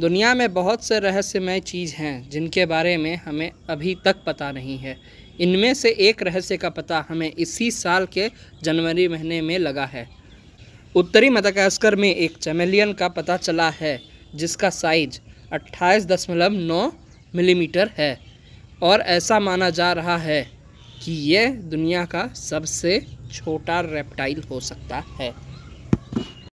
दुनिया में बहुत से रहस्यमय चीज़ हैं जिनके बारे में हमें अभी तक पता नहीं है इनमें से एक रहस्य का पता हमें इसी साल के जनवरी महीने में लगा है उत्तरी मदकास्कर में एक चमेलियन का पता चला है जिसका साइज 28.9 मिलीमीटर mm है और ऐसा माना जा रहा है कि यह दुनिया का सबसे छोटा रेप्टाइल हो सकता है